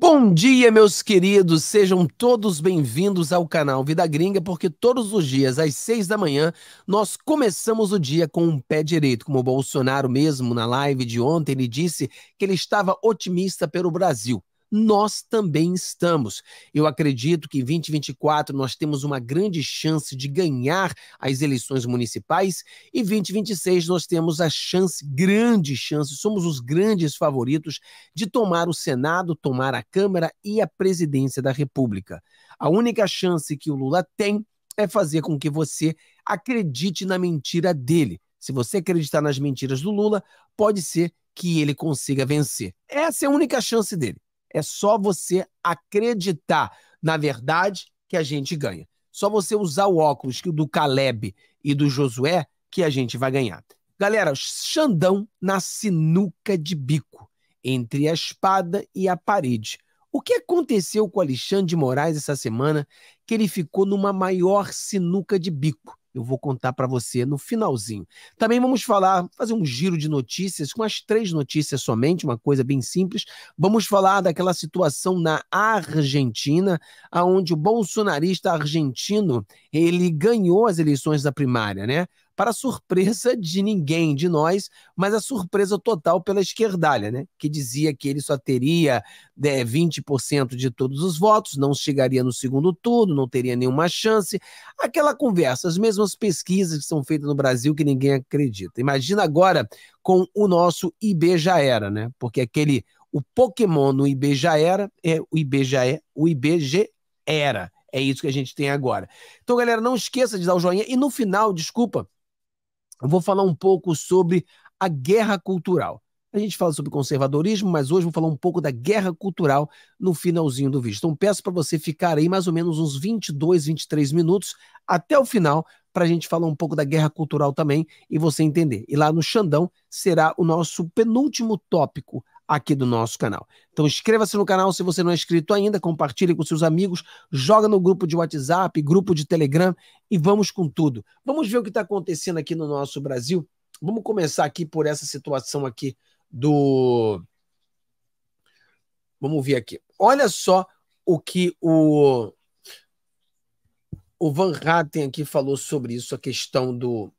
Bom dia, meus queridos. Sejam todos bem-vindos ao canal Vida Gringa, porque todos os dias, às seis da manhã, nós começamos o dia com um pé direito. Como o Bolsonaro mesmo, na live de ontem, ele disse que ele estava otimista pelo Brasil nós também estamos. Eu acredito que em 2024 nós temos uma grande chance de ganhar as eleições municipais e 2026 nós temos a chance, grande chance, somos os grandes favoritos de tomar o Senado, tomar a Câmara e a presidência da República. A única chance que o Lula tem é fazer com que você acredite na mentira dele. Se você acreditar nas mentiras do Lula, pode ser que ele consiga vencer. Essa é a única chance dele. É só você acreditar na verdade que a gente ganha. Só você usar o óculos do Caleb e do Josué que a gente vai ganhar. Galera, Xandão na sinuca de bico, entre a espada e a parede. O que aconteceu com Alexandre de Moraes essa semana que ele ficou numa maior sinuca de bico? Eu vou contar para você no finalzinho. Também vamos falar, fazer um giro de notícias, com as três notícias somente, uma coisa bem simples. Vamos falar daquela situação na Argentina, aonde o bolsonarista argentino, ele ganhou as eleições da primária, né? para surpresa de ninguém de nós, mas a surpresa total pela esquerdalha, né? Que dizia que ele só teria né, 20% de todos os votos, não chegaria no segundo turno, não teria nenhuma chance. Aquela conversa, as mesmas pesquisas que são feitas no Brasil que ninguém acredita. Imagina agora com o nosso IB já era, né? Porque aquele o Pokémon no era, é o é o IBG era. É isso que a gente tem agora. Então, galera, não esqueça de dar o joinha. E no final, desculpa, eu vou falar um pouco sobre a guerra cultural. A gente fala sobre conservadorismo, mas hoje vou falar um pouco da guerra cultural no finalzinho do vídeo. Então peço para você ficar aí mais ou menos uns 22, 23 minutos até o final para a gente falar um pouco da guerra cultural também e você entender. E lá no Xandão será o nosso penúltimo tópico, aqui do nosso canal. Então inscreva-se no canal se você não é inscrito ainda, compartilhe com seus amigos, joga no grupo de WhatsApp, grupo de Telegram e vamos com tudo. Vamos ver o que está acontecendo aqui no nosso Brasil. Vamos começar aqui por essa situação aqui do. Vamos ver aqui. Olha só o que o o Van Hatten aqui falou sobre isso, a questão do.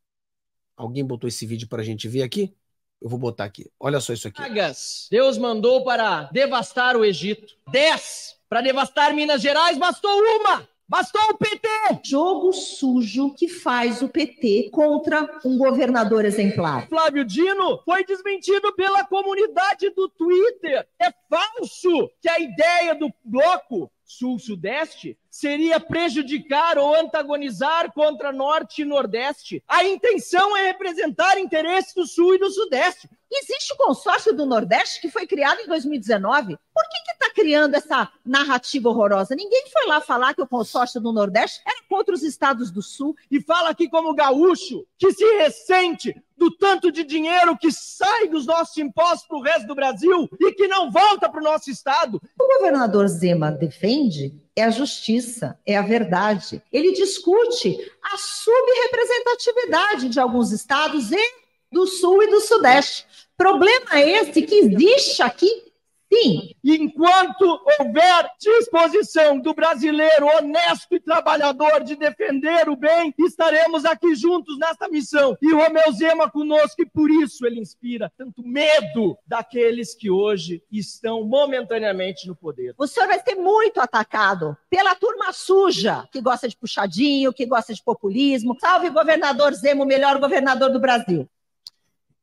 Alguém botou esse vídeo para a gente ver aqui? Eu vou botar aqui. Olha só isso aqui. Pragas, Deus mandou para devastar o Egito. Dez para devastar Minas Gerais, bastou uma. Bastou o PT! Jogo sujo que faz o PT contra um governador exemplar. Flávio Dino foi desmentido pela comunidade do Twitter. É falso que a ideia do bloco Sul-Sudeste seria prejudicar ou antagonizar contra Norte e Nordeste. A intenção é representar interesses do Sul e do Sudeste. Existe o consórcio do Nordeste que foi criado em 2019. Por que, que criando essa narrativa horrorosa. Ninguém foi lá falar que o consórcio do Nordeste era contra os estados do Sul. E fala aqui como gaúcho, que se ressente do tanto de dinheiro que sai dos nossos impostos para o resto do Brasil e que não volta para o nosso estado. O governador Zema defende é a justiça, é a verdade. Ele discute a subrepresentatividade de alguns estados e do Sul e do Sudeste. Problema é esse que existe aqui Sim, enquanto houver disposição do brasileiro honesto e trabalhador de defender o bem, estaremos aqui juntos nesta missão. E o Romeu Zema conosco, e por isso ele inspira tanto medo daqueles que hoje estão momentaneamente no poder. O senhor vai ser muito atacado pela turma suja, que gosta de puxadinho, que gosta de populismo. Salve governador Zema, o melhor governador do Brasil.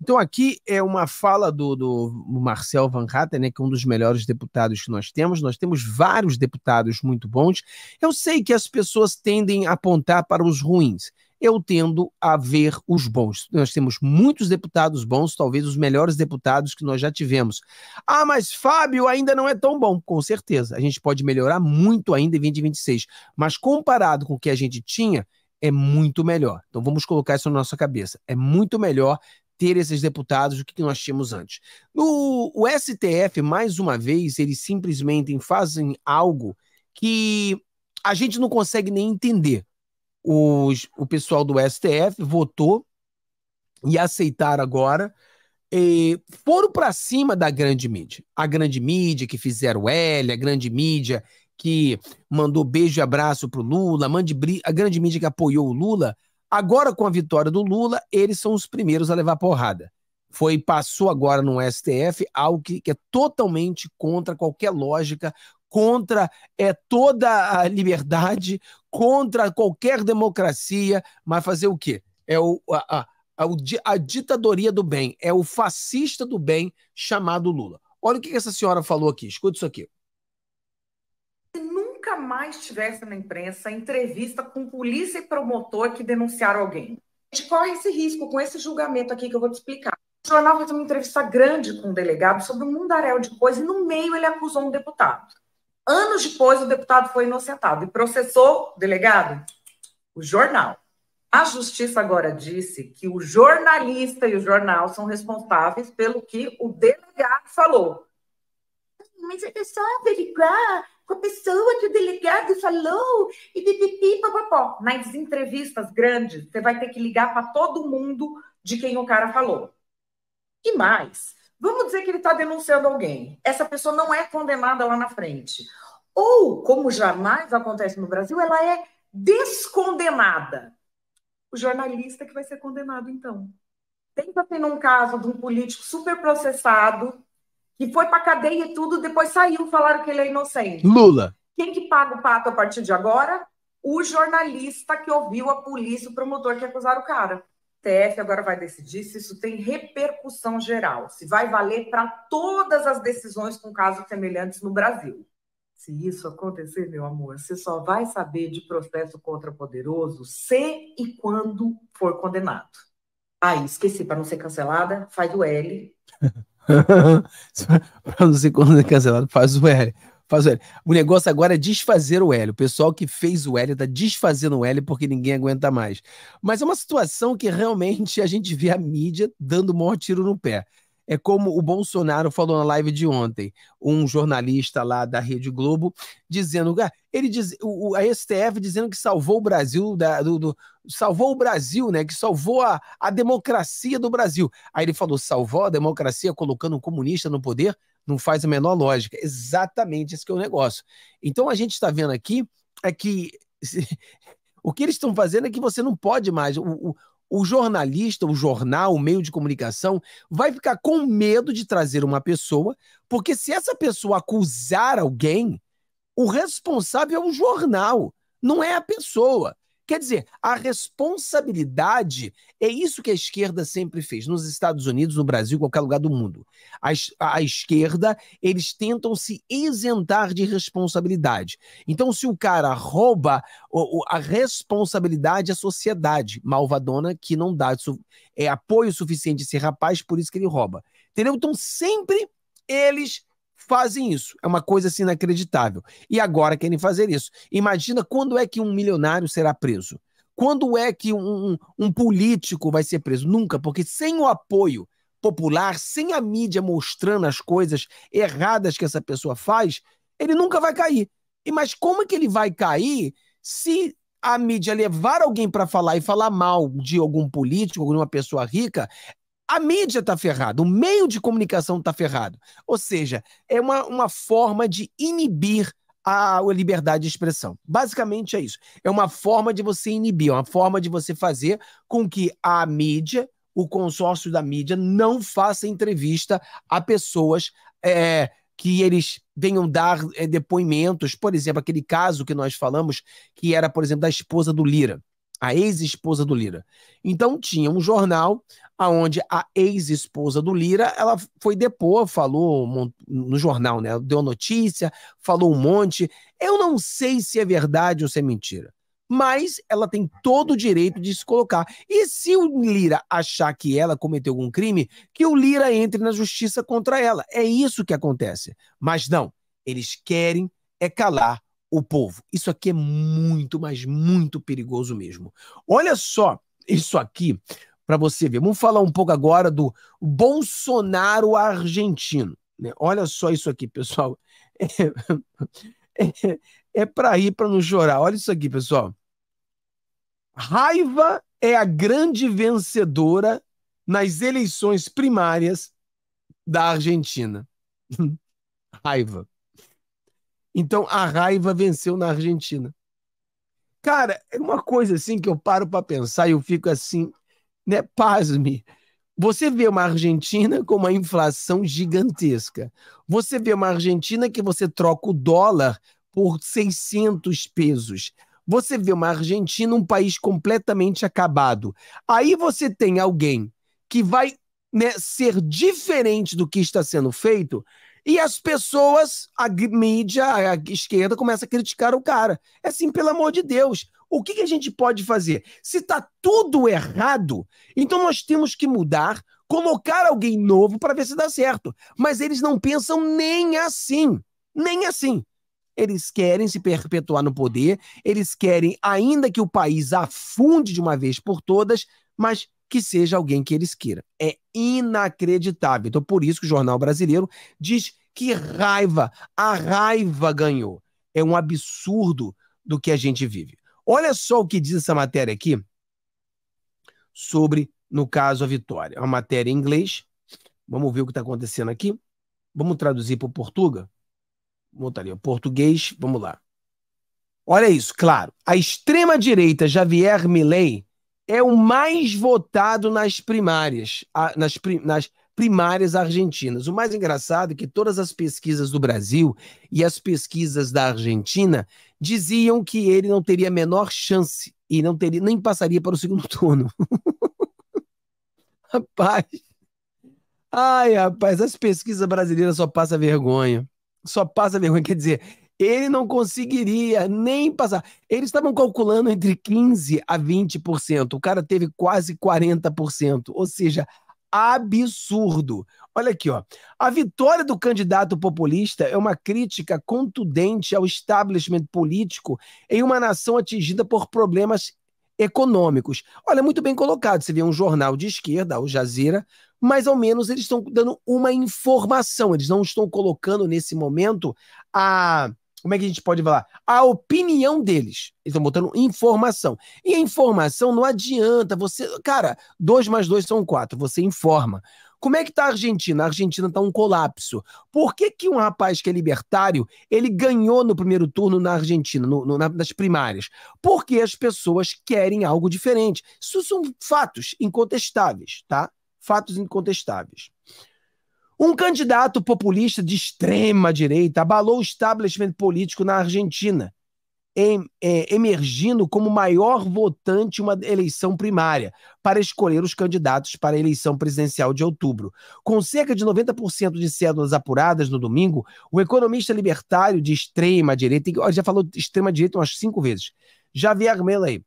Então, aqui é uma fala do, do Marcel Van Hatten, né, que é um dos melhores deputados que nós temos. Nós temos vários deputados muito bons. Eu sei que as pessoas tendem a apontar para os ruins. Eu tendo a ver os bons. Nós temos muitos deputados bons, talvez os melhores deputados que nós já tivemos. Ah, mas Fábio ainda não é tão bom. Com certeza. A gente pode melhorar muito ainda em 2026. Mas comparado com o que a gente tinha, é muito melhor. Então vamos colocar isso na nossa cabeça. É muito melhor ter esses deputados do que nós tínhamos antes. No, o STF, mais uma vez, eles simplesmente fazem algo que a gente não consegue nem entender. Os, o pessoal do STF votou e aceitaram agora foram para cima da grande mídia. A grande mídia que fizeram L, a grande mídia que mandou beijo e abraço pro Lula, mande a grande mídia que apoiou o Lula, Agora, com a vitória do Lula, eles são os primeiros a levar porrada. Foi passou agora no STF algo que, que é totalmente contra qualquer lógica, contra é, toda a liberdade, contra qualquer democracia, mas fazer o quê? É o, a, a, a ditadoria do bem, é o fascista do bem chamado Lula. Olha o que essa senhora falou aqui, escuta isso aqui nunca mais tivesse na imprensa entrevista com polícia e promotor que denunciaram alguém. A gente corre esse risco com esse julgamento aqui que eu vou te explicar. O jornal fez uma entrevista grande com um delegado sobre um mundaréu de coisas e no meio ele acusou um deputado. Anos depois, o deputado foi inocentado e processou o delegado, o jornal. A justiça agora disse que o jornalista e o jornal são responsáveis pelo que o delegado falou. Mas é só averiguar com a pessoa que o delegado falou, e pipipi, papapó. Nas entrevistas grandes, você vai ter que ligar para todo mundo de quem o cara falou. E mais, vamos dizer que ele está denunciando alguém. Essa pessoa não é condenada lá na frente. Ou, como jamais acontece no Brasil, ela é descondenada. O jornalista que vai ser condenado, então. Tenta ter assim num caso de um político super processado, que foi para cadeia e tudo, depois saiu, falaram que ele é inocente. Lula. Quem que paga o pato a partir de agora? O jornalista que ouviu a polícia, o promotor que acusaram o cara. TF agora vai decidir se isso tem repercussão geral, se vai valer para todas as decisões com casos semelhantes no Brasil. Se isso acontecer, meu amor, você só vai saber de processo contra poderoso se e quando for condenado. Aí, esqueci, para não ser cancelada, faz o L. pra não ser quando é cancelado, faz o L. Faz o L. O negócio agora é desfazer o L. O pessoal que fez o L tá desfazendo o L porque ninguém aguenta mais. Mas é uma situação que realmente a gente vê a mídia dando o maior tiro no pé. É como o Bolsonaro falou na live de ontem, um jornalista lá da Rede Globo dizendo, ah, ele diz, o, a STF dizendo que salvou o Brasil da, do, do, salvou o Brasil, né? Que salvou a, a democracia do Brasil. Aí ele falou, salvou a democracia colocando um comunista no poder? Não faz a menor lógica. Exatamente esse que é o negócio. Então a gente está vendo aqui é que o que eles estão fazendo é que você não pode mais. O, o, o jornalista, o jornal, o meio de comunicação vai ficar com medo de trazer uma pessoa, porque se essa pessoa acusar alguém, o responsável é o jornal, não é a pessoa. Quer dizer, a responsabilidade é isso que a esquerda sempre fez, nos Estados Unidos, no Brasil, em qualquer lugar do mundo. A, a esquerda, eles tentam se isentar de responsabilidade. Então, se o cara rouba o, o, a responsabilidade, é a sociedade malvadona que não dá é, apoio suficiente a esse rapaz, por isso que ele rouba. Entendeu? Então, sempre eles fazem isso. É uma coisa assim inacreditável. E agora querem fazer isso. Imagina quando é que um milionário será preso. Quando é que um, um político vai ser preso? Nunca, porque sem o apoio popular, sem a mídia mostrando as coisas erradas que essa pessoa faz, ele nunca vai cair. E mas como é que ele vai cair se a mídia levar alguém para falar e falar mal de algum político, alguma pessoa rica, a mídia está ferrada, o meio de comunicação está ferrado. Ou seja, é uma, uma forma de inibir a, a liberdade de expressão. Basicamente é isso. É uma forma de você inibir, é uma forma de você fazer com que a mídia, o consórcio da mídia, não faça entrevista a pessoas é, que eles venham dar é, depoimentos. Por exemplo, aquele caso que nós falamos, que era, por exemplo, da esposa do Lira a ex-esposa do Lira. Então tinha um jornal aonde a ex-esposa do Lira, ela foi depor, falou no jornal, né? Deu notícia, falou um monte. Eu não sei se é verdade ou se é mentira, mas ela tem todo o direito de se colocar. E se o Lira achar que ela cometeu algum crime, que o Lira entre na justiça contra ela. É isso que acontece. Mas não, eles querem é calar o povo. Isso aqui é muito, mas muito perigoso mesmo. Olha só isso aqui para você ver. Vamos falar um pouco agora do Bolsonaro argentino. Né? Olha só isso aqui, pessoal. É, é, é para ir para não chorar. Olha isso aqui, pessoal. Raiva é a grande vencedora nas eleições primárias da Argentina. raiva. Então a raiva venceu na Argentina. Cara, é uma coisa assim que eu paro para pensar e eu fico assim, né? Pasme. Você vê uma Argentina com uma inflação gigantesca. Você vê uma Argentina que você troca o dólar por 600 pesos. Você vê uma Argentina, um país completamente acabado. Aí você tem alguém que vai né, ser diferente do que está sendo feito e as pessoas, a mídia, a esquerda, começa a criticar o cara. É assim, pelo amor de Deus. O que, que a gente pode fazer? Se está tudo errado, então nós temos que mudar, colocar alguém novo para ver se dá certo. Mas eles não pensam nem assim. Nem assim. Eles querem se perpetuar no poder, eles querem, ainda que o país afunde de uma vez por todas, mas que seja alguém que eles queiram. É inacreditável. Então, por isso que o jornal brasileiro diz que raiva, a raiva ganhou. É um absurdo do que a gente vive. Olha só o que diz essa matéria aqui sobre, no caso, a vitória. É uma matéria em inglês. Vamos ver o que está acontecendo aqui. Vamos traduzir para o português. Montaria português. Vamos lá. Olha isso, claro. A extrema-direita Javier Milley, é o mais votado nas primárias, nas, nas primárias argentinas. O mais engraçado é que todas as pesquisas do Brasil e as pesquisas da Argentina diziam que ele não teria a menor chance e não teria nem passaria para o segundo turno. rapaz. Ai, rapaz, as pesquisas brasileiras só passa vergonha. Só passa vergonha, quer dizer, ele não conseguiria nem passar. Eles estavam calculando entre 15 a 20%. O cara teve quase 40%, ou seja, absurdo. Olha aqui, ó. A vitória do candidato populista é uma crítica contundente ao establishment político em uma nação atingida por problemas econômicos. Olha, muito bem colocado. Você vê um jornal de esquerda, o Jazira, mas ao menos eles estão dando uma informação. Eles não estão colocando nesse momento a como é que a gente pode falar? A opinião deles. Eles estão botando informação. E a informação não adianta. Você, cara, dois mais dois são quatro. Você informa. Como é que tá a Argentina? A Argentina tá um colapso. Por que, que um rapaz que é libertário, ele ganhou no primeiro turno na Argentina, no, no, nas primárias? Porque as pessoas querem algo diferente. Isso são fatos incontestáveis, tá? Fatos incontestáveis. Um candidato populista de extrema direita abalou o establishment político na Argentina, em, é, emergindo como maior votante uma eleição primária para escolher os candidatos para a eleição presidencial de outubro. Com cerca de 90% de cédulas apuradas no domingo, o economista libertário de extrema direita, já falou extrema direita umas cinco vezes, Javier Milei,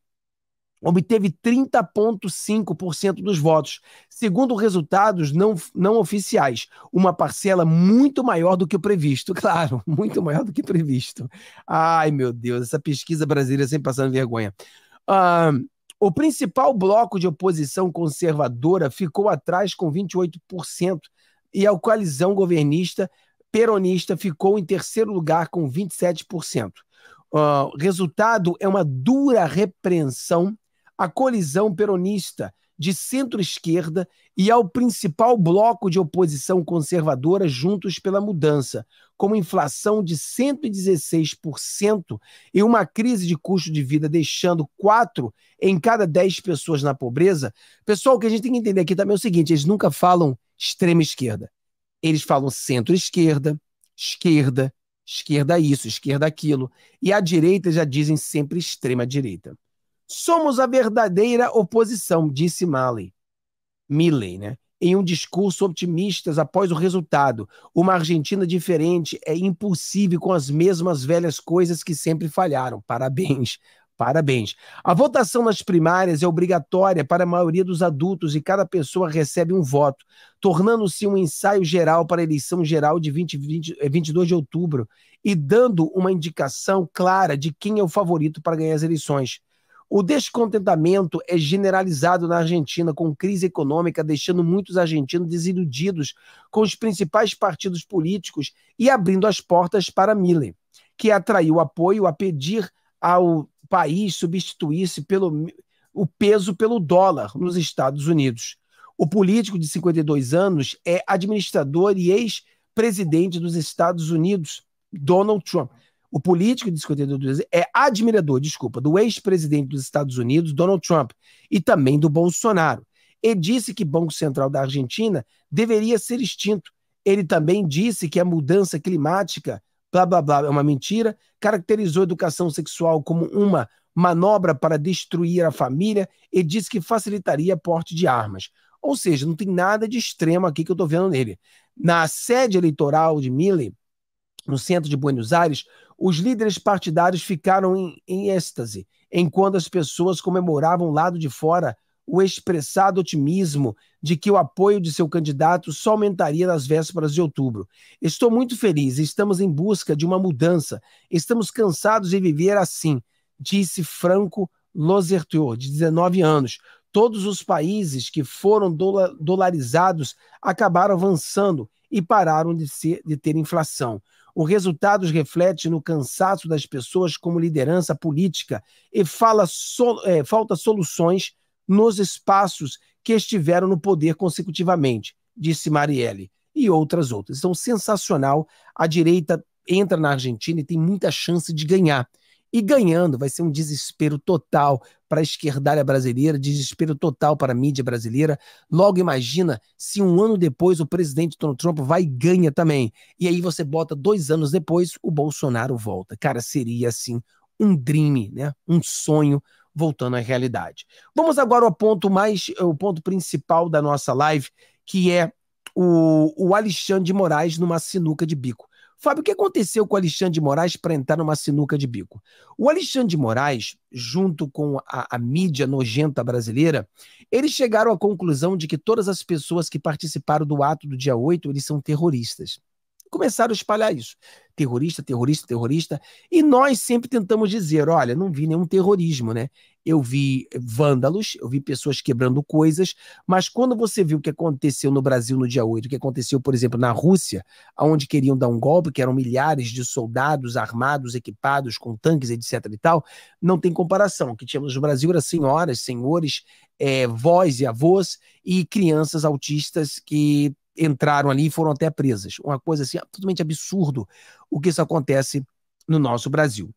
obteve 30,5% dos votos, segundo resultados não, não oficiais, uma parcela muito maior do que o previsto. Claro, muito maior do que previsto. Ai, meu Deus, essa pesquisa brasileira sempre passando vergonha. o principal bloco de oposição conservadora ficou atrás com 28%, e a coalizão governista peronista ficou em terceiro lugar com 27%. Uh, resultado é uma dura repreensão à colisão peronista de centro-esquerda e ao principal bloco de oposição conservadora juntos pela mudança, com inflação de 116% e uma crise de custo de vida deixando quatro em cada dez pessoas na pobreza. Pessoal, o que a gente tem que entender aqui também é o seguinte: eles nunca falam extrema esquerda. Eles falam centro-esquerda, esquerda, esquerda isso, esquerda aquilo. E a direita já dizem sempre extrema direita. Somos a verdadeira oposição, disse Malley. Milley, né? Em um discurso otimista após o resultado, uma Argentina diferente é impossível com as mesmas velhas coisas que sempre falharam. Parabéns, parabéns. A votação nas primárias é obrigatória para a maioria dos adultos e cada pessoa recebe um voto, tornando-se um ensaio geral para a eleição geral de 20, 20, 22 de outubro e dando uma indicação clara de quem é o favorito para ganhar as eleições. O descontentamento é generalizado na Argentina, com crise econômica, deixando muitos argentinos desiludidos com os principais partidos políticos e abrindo as portas para Miller, que atraiu apoio a pedir ao país substituísse pelo, o peso pelo dólar nos Estados Unidos. O político de 52 anos é administrador e ex-presidente dos Estados Unidos, Donald Trump. O político de 52 é admirador, desculpa, do ex-presidente dos Estados Unidos, Donald Trump, e também do Bolsonaro. E disse que Banco Central da Argentina deveria ser extinto. Ele também disse que a mudança climática, blá blá blá, é uma mentira, caracterizou a educação sexual como uma manobra para destruir a família e disse que facilitaria porte de armas. Ou seja, não tem nada de extremo aqui que eu estou vendo nele. Na sede eleitoral de Milley, no centro de Buenos Aires, os líderes partidários ficaram em, em êxtase enquanto as pessoas comemoravam lá do de fora o expressado otimismo de que o apoio de seu candidato só aumentaria nas vésperas de outubro. Estou muito feliz, estamos em busca de uma mudança, estamos cansados de viver assim, disse Franco Lozertor, de 19 anos. Todos os países que foram dola dolarizados acabaram avançando e pararam de, ser, de ter inflação. O resultado reflete no cansaço das pessoas como liderança política e so, é, falta soluções nos espaços que estiveram no poder consecutivamente, disse Marielle, e outras outras. Então, sensacional. A direita entra na Argentina e tem muita chance de ganhar. E ganhando, vai ser um desespero total para a esquerdalha brasileira, desespero total para a mídia brasileira. Logo, imagina se um ano depois o presidente Donald Trump vai e ganha também. E aí você bota dois anos depois, o Bolsonaro volta. Cara, seria assim um dream, né? Um sonho voltando à realidade. Vamos agora ao ponto mais, eh, o ponto principal da nossa live, que é o, o Alexandre de Moraes numa sinuca de bico. Fábio, o que aconteceu com o Alexandre de Moraes para entrar numa sinuca de bico? O Alexandre de Moraes, junto com a, a, mídia nojenta brasileira, eles chegaram à conclusão de que todas as pessoas que participaram do ato do dia 8, eles são terroristas começaram a espalhar isso. Terrorista, terrorista, terrorista. E nós sempre tentamos dizer: olha, não vi nenhum terrorismo, né? Eu vi vândalos, eu vi pessoas quebrando coisas, mas quando você viu o que aconteceu no Brasil no dia 8, o que aconteceu, por exemplo, na Rússia, onde queriam dar um golpe, que eram milhares de soldados armados, equipados com tanques, etc e tal, não tem comparação. O que tínhamos no Brasil era senhoras, senhores, é, vós e avós e crianças autistas que entraram ali e foram até presas. Uma coisa assim, absolutamente absurdo o que isso acontece no nosso Brasil.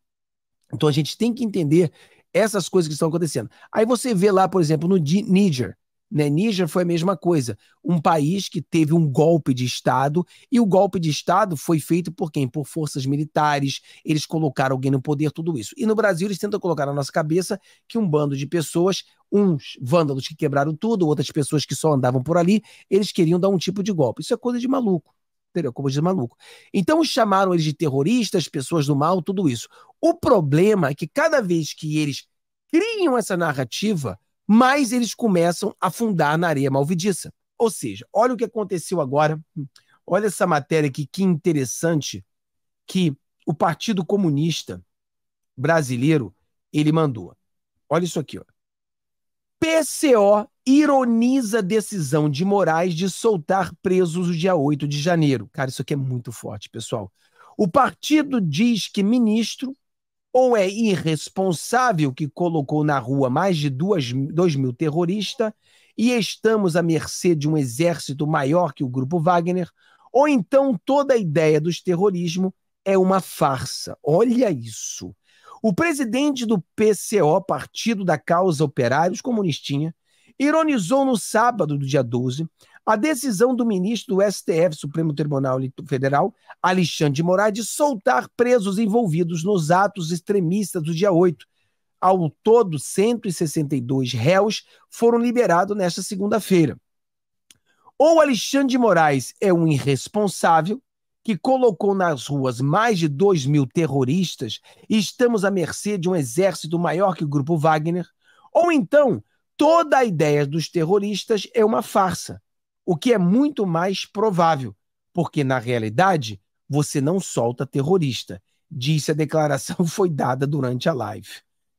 Então a gente tem que entender essas coisas que estão acontecendo. Aí você vê lá, por exemplo, no Níger, né? Níger foi a mesma coisa. Um país que teve um golpe de Estado, e o golpe de Estado foi feito por quem? Por forças militares, eles colocaram alguém no poder, tudo isso. E no Brasil, eles tentam colocar na nossa cabeça que um bando de pessoas, uns vândalos que quebraram tudo, outras pessoas que só andavam por ali, eles queriam dar um tipo de golpe. Isso é coisa de maluco entendeu? Como diz maluco. Então chamaram eles de terroristas, pessoas do mal, tudo isso. O problema é que cada vez que eles criam essa narrativa, mais eles começam a afundar na areia malvidiça. Ou seja, olha o que aconteceu agora. Olha essa matéria aqui, que interessante que o Partido Comunista Brasileiro ele mandou. Olha isso aqui, ó. PCO ironiza decisão de Moraes de soltar presos no dia 8 de janeiro. Cara, isso aqui é muito forte, pessoal. O partido diz que ministro ou é irresponsável que colocou na rua mais de 2 mil terroristas e estamos à mercê de um exército maior que o grupo Wagner, ou então toda a ideia dos terrorismo é uma farsa. Olha isso. O presidente do PCO, Partido da Causa Operários Comunistinha, ironizou no sábado do dia 12 a decisão do ministro do STF, Supremo Tribunal Federal, Alexandre de Moraes, de soltar presos envolvidos nos atos extremistas do dia 8. Ao todo, 162 réus foram liberados nesta segunda-feira. Ou Alexandre de Moraes é um irresponsável que colocou nas ruas mais de 2 mil terroristas e estamos à mercê de um exército maior que o grupo Wagner, ou então toda a ideia dos terroristas é uma farsa o que é muito mais provável, porque na realidade você não solta terrorista, disse a declaração foi dada durante a live.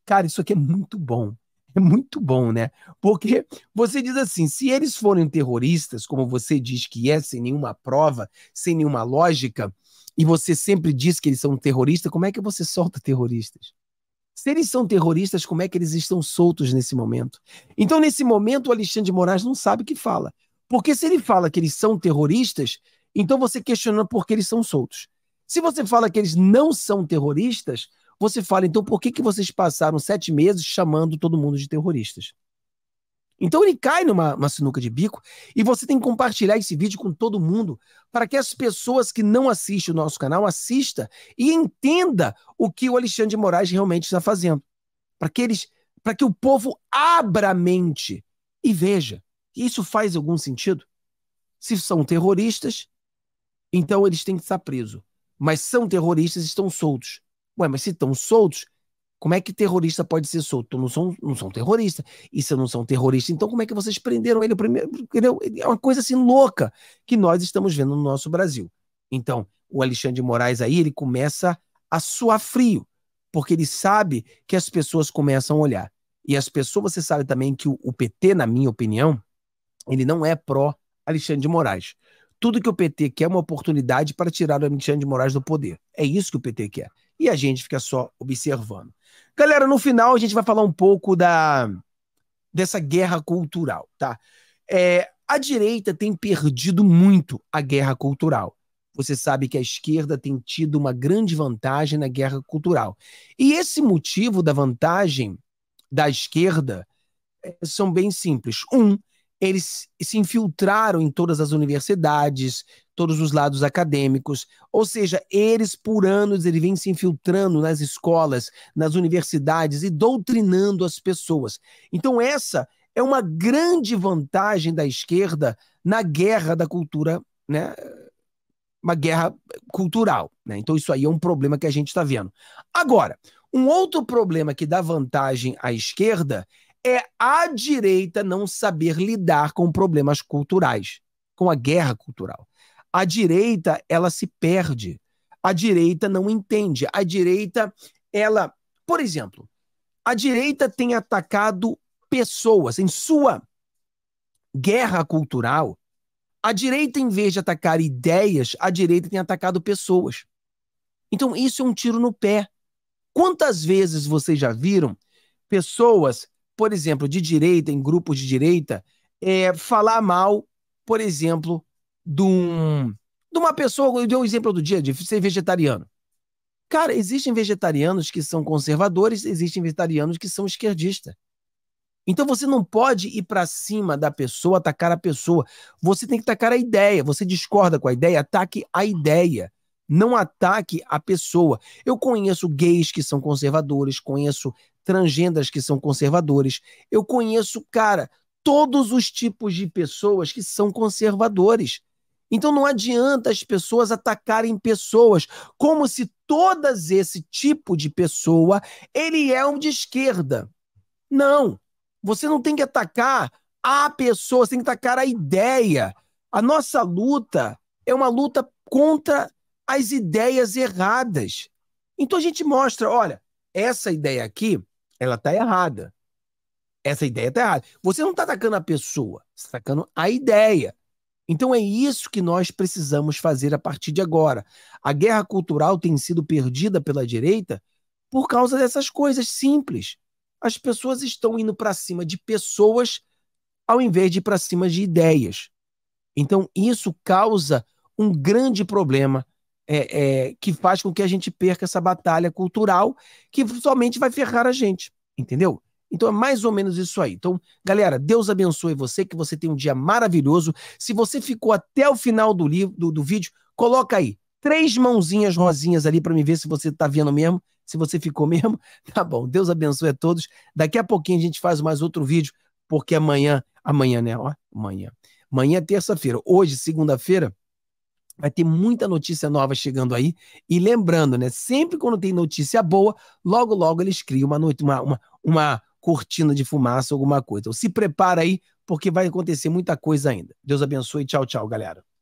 Cara, isso aqui é muito bom. É muito bom, né? Porque você diz assim: se eles forem terroristas, como você diz que é, sem nenhuma prova, sem nenhuma lógica, e você sempre diz que eles são terroristas, como é que você solta terroristas? Se eles são terroristas, como é que eles estão soltos nesse momento? Então, nesse momento, o Alexandre de Moraes não sabe o que fala. Porque se ele fala que eles são terroristas, então você questiona por que eles são soltos. Se você fala que eles não são terroristas, você fala, então por que, que vocês passaram sete meses chamando todo mundo de terroristas? Então ele cai numa sinuca de bico e você tem que compartilhar esse vídeo com todo mundo para que as pessoas que não assistem o nosso canal assista e entenda o que o Alexandre de Moraes realmente está fazendo. Para que eles, para que o povo abra a mente e veja. Isso faz algum sentido? Se são terroristas, então eles têm que estar presos. Mas são terroristas estão soltos. Ué, mas se estão soltos, como é que terrorista pode ser solto? Então não são, não são terroristas. E se não são terroristas, então como é que vocês prenderam ele primeiro? Entendeu? É, é uma coisa assim louca que nós estamos vendo no nosso Brasil. Então, o Alexandre de Moraes aí, ele começa a suar frio, porque ele sabe que as pessoas começam a olhar. E as pessoas, você sabe também que o PT, na minha opinião, ele não é pró Alexandre de Moraes. Tudo que o PT quer é uma oportunidade para tirar o Alexandre de Moraes do poder. É isso que o PT quer. E a gente fica só observando. Galera, no final a gente vai falar um pouco da dessa guerra cultural, tá? É, a direita tem perdido muito a guerra cultural. Você sabe que a esquerda tem tido uma grande vantagem na guerra cultural. E esse motivo da vantagem da esquerda é, são bem simples. Um, eles se infiltraram em todas as universidades, todos os lados acadêmicos, ou seja, eles por anos ele vem se infiltrando nas escolas, nas universidades e doutrinando as pessoas. Então essa é uma grande vantagem da esquerda na guerra da cultura, né? Uma guerra cultural, né? Então isso aí é um problema que a gente está vendo. Agora, um outro problema que dá vantagem à esquerda é a direita não saber lidar com problemas culturais, com a guerra cultural. A direita, ela se perde. A direita não entende. A direita, ela, por exemplo, a direita tem atacado pessoas em sua guerra cultural. A direita, em vez de atacar ideias, a direita tem atacado pessoas. Então, isso é um tiro no pé. Quantas vezes vocês já viram pessoas por exemplo, de direita, em grupos de direita, é, falar mal, por exemplo, de, um, de uma pessoa. Eu dei um exemplo do dia de ser vegetariano. Cara, existem vegetarianos que são conservadores, existem vegetarianos que são esquerdistas. Então você não pode ir para cima da pessoa, atacar a pessoa. Você tem que atacar a ideia. Você discorda com a ideia, ataque a ideia. Não ataque a pessoa. Eu conheço gays que são conservadores, conheço transgendas que são conservadores. Eu conheço, cara, todos os tipos de pessoas que são conservadores. Então não adianta as pessoas atacarem pessoas, como se todas esse tipo de pessoa ele é um de esquerda. Não, você não tem que atacar a pessoa, você tem que atacar a ideia. A nossa luta é uma luta contra as ideias erradas. Então a gente mostra, olha, essa ideia aqui, ela tá errada. Essa ideia tá errada. Você não tá atacando a pessoa, você está atacando a ideia. Então é isso que nós precisamos fazer a partir de agora. A guerra cultural tem sido perdida pela direita por causa dessas coisas simples. As pessoas estão indo para cima de pessoas ao invés de ir para cima de ideias. Então isso causa um grande problema é, é, que faz com que a gente perca essa batalha cultural que somente vai ferrar a gente, entendeu? Então é mais ou menos isso aí. Então, galera, Deus abençoe você, que você tenha um dia maravilhoso. Se você ficou até o final do, livro, do, do vídeo, coloca aí três mãozinhas rosinhas ali para me ver se você tá vendo mesmo, se você ficou mesmo. Tá bom, Deus abençoe a todos. Daqui a pouquinho a gente faz mais outro vídeo, porque amanhã, amanhã, né? Ó, amanhã. Amanhã é terça-feira. Hoje, segunda-feira, Vai ter muita notícia nova chegando aí. E lembrando, né? Sempre quando tem notícia boa, logo, logo eles criam uma, noite, uma, uma, uma cortina de fumaça, alguma coisa. Então se prepara aí, porque vai acontecer muita coisa ainda. Deus abençoe. Tchau, tchau, galera.